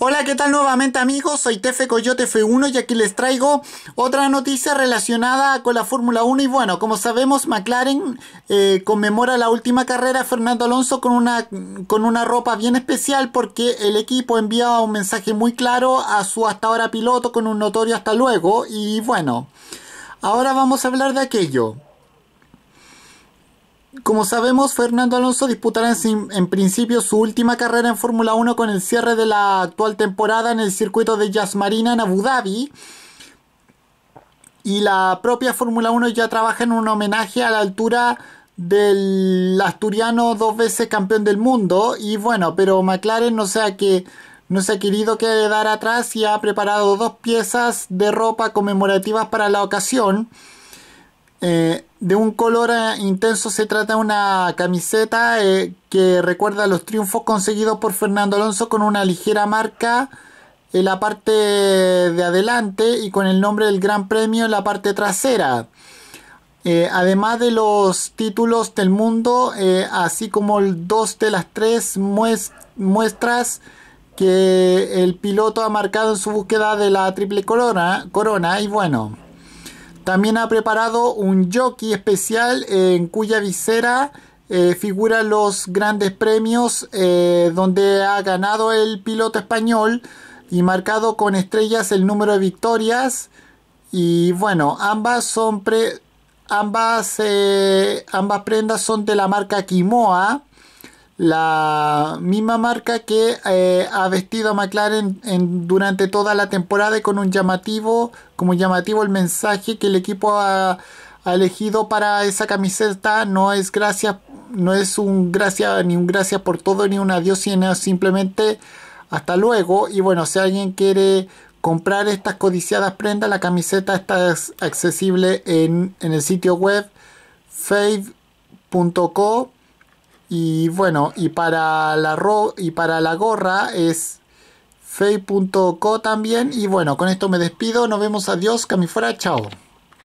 Hola, ¿qué tal nuevamente amigos? Soy Tefe Coyote F1 y aquí les traigo otra noticia relacionada con la Fórmula 1 y bueno, como sabemos McLaren eh, conmemora la última carrera Fernando Alonso con una, con una ropa bien especial porque el equipo envía un mensaje muy claro a su hasta ahora piloto con un notorio hasta luego y bueno, ahora vamos a hablar de aquello. Como sabemos, Fernando Alonso disputará en, principio su última carrera en Fórmula 1 con el cierre de la actual temporada en el circuito de Yas Marina en Abu Dhabi. Y la propia Fórmula 1 ya trabaja en un homenaje a la altura del asturiano dos veces campeón del mundo y bueno, pero McLaren no sea que no se ha querido quedar atrás y ha preparado dos piezas de ropa conmemorativas para la ocasión. Eh, de un color eh, intenso se trata una camiseta eh, que recuerda los triunfos conseguidos por Fernando Alonso con una ligera marca en la parte de adelante y con el nombre del Gran Premio en la parte trasera. Eh, además de los títulos del mundo, así como dos de las tres muestras que el piloto ha marcado en su búsqueda de la triple corona, corona y bueno. También ha preparado un jockey especial en cuya visera eh, figuran los grandes premios eh, donde ha ganado el piloto español y marcado con estrellas el número de victorias. Y bueno, ambas son pre ambas, eh, ambas prendas son de la marca Kimoa la misma marca que eh, ha vestido a McLaren durante toda la temporada y con un llamativo, como llamativo el mensaje que el equipo ha, elegido para esa camiseta no es gracias, no es un gracias ni un gracias por todo ni un adiós, sino simplemente hasta luego. Y bueno, si alguien quiere comprar estas codiciadas prendas, la camiseta está accesible en, en el sitio web fave.co y bueno, y para la, y para la gorra es fey.co también. Y bueno, con esto me despido. Nos vemos. Adiós. camifora Chao.